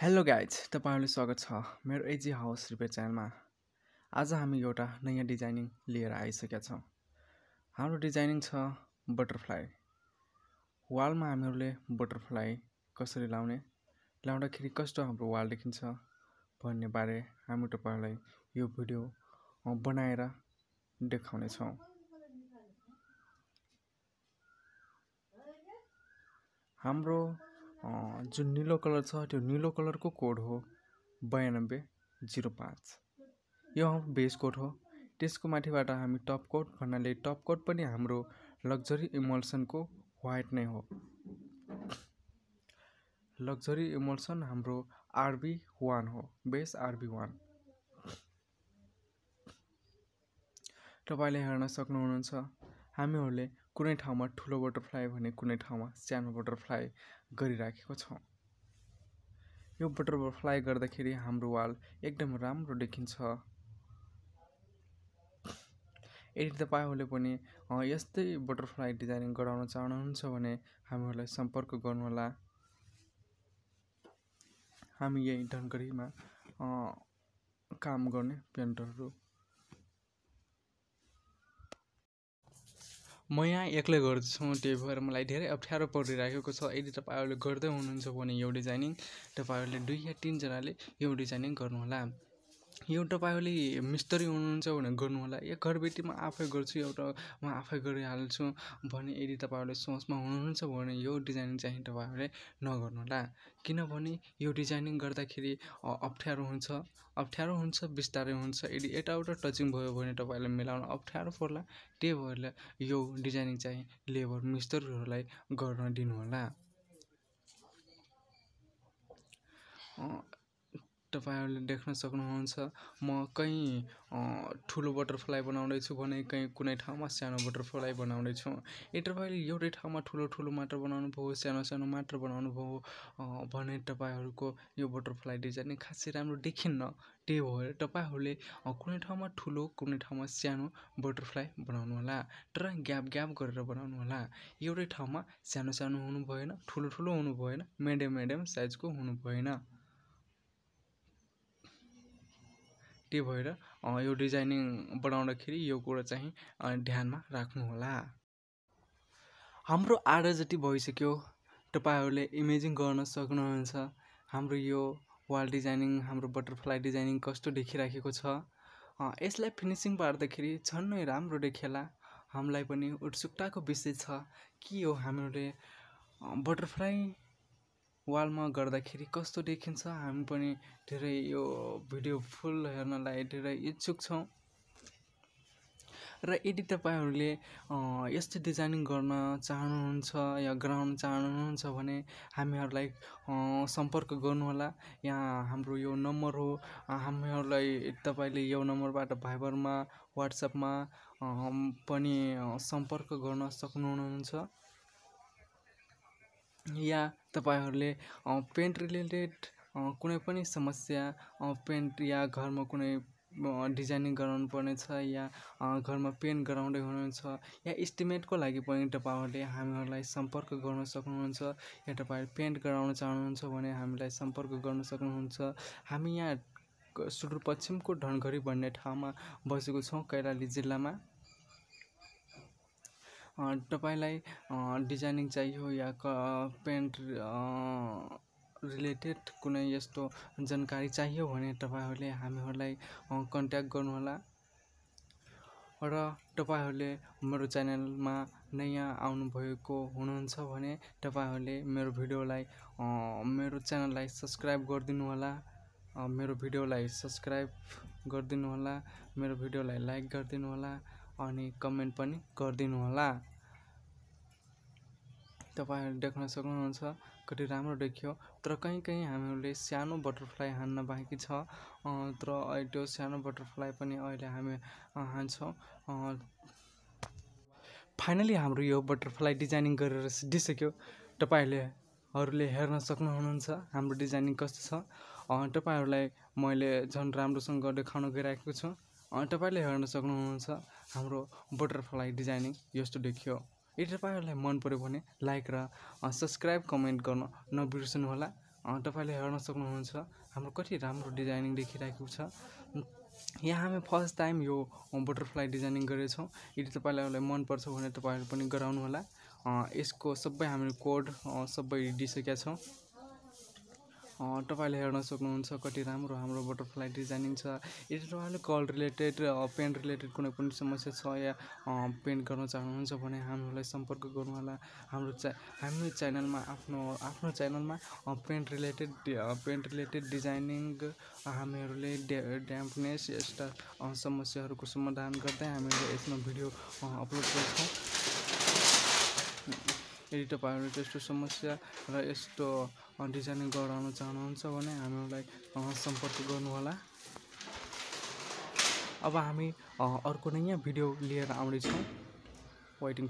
hello guys तपाईँहरूलाई स्वागत छ मेरो एजी हाउस रिपेयर च्यानलमा आज हामी एउटा नयाँ डिजाइनिङ लिएर आइसकेका छौँ हाम्रो डिजाइनिङ छ बटरफ्लाई वालमा हामीहरूले बटरफ्लाई कसरी लाउने लाउँदाखेरि कस्तो हाम्रो वाल देखिन्छ भन्ने बारे हामी तपाईँहरूलाई यो भिडियो बनाएर देखाउनेछौँ हाम्रो जुन निलो कलर छ त्यो निलो कलरको कोड हो बयानब्बे जिरो पाँच यो बेस कोड हो त्यसको माथिबाट हामी टप कोड भन्नाले टप कोड पनि हाम्रो लग्जरी इमोल्सनको वाइट नै हो लग्जरी इमोल्सन हाम्रो आरबी वान हो बेस आरबी वान तपाईँले हेर्न सक्नुहुन्छ हामीहरूले कुनै ठाउँमा ठुलो बटरफ्लाई भने कुनै ठाउँमा सानो बटरफ्लाई गरिराखेको छौँ यो बटरफ्लाई गर्दाखेरि हाम्रो वाल एकदम राम्रो देखिन्छ यदि तपाईँहरूले पनि यस्तै बटरफ्लाई डिजाइनिङ गराउन चाहनुहुन्छ भने हामीहरूलाई सम्पर्क गर्नुहोला हामी यही धनगढीमा काम गर्ने पेन्टरहरू म यहाँ एक्लै गर्छु त्यही भएर मलाई धेरै अप्ठ्यारो परिराखेको छ यदि तपाईँहरूले गर्दै हुनुहुन्छ भने यो डिजाइनिङ तपाईँहरूले दुई या तिनजनाले यो डिजाइनिङ गर्नुहोला एउटा तपाईँले मिस्त्री हुनुहुन्छ भने गर्नु होला या घरबेटी म आफै गर्छु एउटा म आफै गरिहाल्छु भने यदि तपाईँहरूले सोचमा हुनुहुन्छ भने यो डिजाइनिङ चाहिँ तपाईँहरूले नगर्नु होला किनभने यो डिजाइनिङ गर्दाखेरि अप्ठ्यारो हुन्छ अप्ठ्यारो हुन्छ बिस्तारै हुन्छ यदि यताउटा टचिङ भयो भने तपाईँहरूले मिलाउन अप्ठ्यारो पर्ला त्यही भएर यो डिजाइनिङ चाहिँ लेबर मिस्त्रीहरूलाई गर्न दिनुहोला तपाईँहरूले देख्न सक्नुहुन्छ म कहीँ ठुलो बटरफ्लाई बनाउँदैछु भने कहीँ कुनै ठाउँमा सानो बटरफ्लाई बनाउँदैछु ए तपाईँले एउटै ठाउँमा ठुलो ठुलो मात्र बनाउनु भयो सानो सानो मात्र बनाउनु भयो भने तपाईँहरूको यो बटरफ्लाई डिजाइन खासै राम्रो देखिन्न त्यही भएर तपाईँहरूले कुनै ठाउँमा ठुलो कुनै ठाउँमा सानो बटरफ्लाई होला तर ग्याप ग्याप गरेर बनाउनु होला एउटै ठाउँमा सानो सानो हुनु भएन ठुलो ठुलो हुनु भएन मिडियम मिडियम साइजको हुनु भएन त्यही भएर यो डिजाइनिङ बनाउँदाखेरि यो कुरो चाहिँ ध्यानमा राख्नुहोला हाम्रो आधा जति भइसक्यो तपाईँहरूले इमेजिन गर्न सक्नुहुन्छ हाम्रो यो वाल डिजाइनिङ हाम्रो बटरफ्लाई डिजाइनिङ कस्तो देखिराखेको छ यसलाई फिनिसिङ पार्दाखेरि झन्नै राम्रो देखेला हामीलाई पनि उत्सुकताको विषय छ के हो हामीले बटरफ्लाई वालमा गर्दाखेरि कस्तो देखिन्छ हामी पनि धेरै यो भिडियो फुल हेर्नलाई धेरै इच्छुक छौँ र यदि तपाईँहरूले यस्तो डिजाइनिङ गर्न चाहनुहुन्छ या गराउन चाहनुहुन्छ भने हामीहरूलाई सम्पर्क गर्नुहोला यहाँ हाम्रो यो नम्बर हो हामीहरूलाई तपाईँले यो नम्बरबाट भाइबरमा वाट्सएपमा पनि सम्पर्क गर्न सक्नुहुन्छ या तपाईँहरूले पेन्ट रिलेटेड कुनै पनि समस्या पेन्ट या घरमा कुनै डिजाइनिङ गराउनु पर्ने या घरमा पेन्ट गराउँदै हुनुहुन्छ या इस्टिमेटको लागि पनि तपाईँहरूले हामीहरूलाई सम्पर्क गर्न सक्नुहुन्छ या तपाईँहरू पेन्ट गराउन चाहनुहुन्छ भने हामीलाई सम्पर्क गर्न सक्नुहुन्छ हामी यहाँ सुदूरपश्चिमको धनगढी भन्ने ठाउँमा बसेको छौँ कैलाली जिल्लामा तपाईँलाई डिजाइनिङ चाहियो या क पेन्ट रिलेटेड कुनै यस्तो जानकारी चाहियो भने तपाईँहरूले हामीहरूलाई कन्ट्याक्ट गर्नुहोला र तपाईँहरूले मेरो च्यानलमा नयाँ आउनुभएको हुनुहुन्छ भने तपाईँहरूले मेरो भिडियोलाई मेरो च्यानललाई सब्सक्राइब होला मेरो भिडियोलाई सब्सक्राइब गरिदिनु होला मेरो भिडियोलाई लाइक गरिदिनु होला अनि कमेन्ट पनि गरिदिनु होला तपाईँहरू देख्न सक्नुहुन्छ कति राम्रो देखियो तर कहीँ कहीँ हामीहरूले सानो बटरफ्लाई हान्न बाँकी छ तर त्यो सानो बटरफ्लाई पनि अहिले हामी हान्छौँ फाइनली हाम्रो यो बटरफ्लाई डिजाइनिङ गरेर सिद्धिसक्यो तपाईँहरूले अरूले हेर्न सक्नुहुनुहुन्छ हाम्रो डिजाइनिङ कस्तो छ तपाईँहरूलाई मैले झन् राम्रोसँग देखाउन गइरहेको छु तपाईँले हेर्न सक्नुहुन्छ हाम्रो बटरफ्लाई डिजाइनिङ यस्तो देखियो यदि तपाईँहरूलाई मन पऱ्यो भने लाइक र सब्सक्राइब कमेन्ट गर्न होला तपाईँले हेर्न सक्नुहुन्छ हाम्रो कति राम्रो डिजाइनिङ देखिरहेको छ यहाँ हामी फर्स्ट टाइम यो बटरफ्लाई डिजाइनिङ गरेछौँ यदि तपाईँलाई मनपर्छ भने तपाईँहरू पनि गराउनुहोला यसको सबै हामीले कोड सबै दिइसकेका छौँ तपाईँले हेर्न सक्नुहुन्छ कति राम्रो हाम्रो बटरफ्लाई डिजाइनिङ छ यदि तपाईँले कल रिलेटेड पेन्ट रिलेटेड कुनै पनि समस्या छ या पेन्ट गर्न चाहनुहुन्छ भने हामीलाई सम्पर्क गर्नुहोला हाम्रो च्या हाम्रो च्यानलमा आफ्नो आफ्नो च्यानलमा paint related paint related designing हामीहरूले ड्याम्पनेस यस्ता समस्याहरूको समाधान गर्दै हामीहरूले यसमा भिडियो अपलोड गर्छौँ यदि तपाईँहरू त्यस्तो समस्या र यस्तो डिजाइनिङ गराउन चाहनुहुन्छ भने हामीलाई सम्पर्क गर्नुहोला अब हामी अर्को नयाँ भिडियो लिएर आउँदैछौँ वेटिङ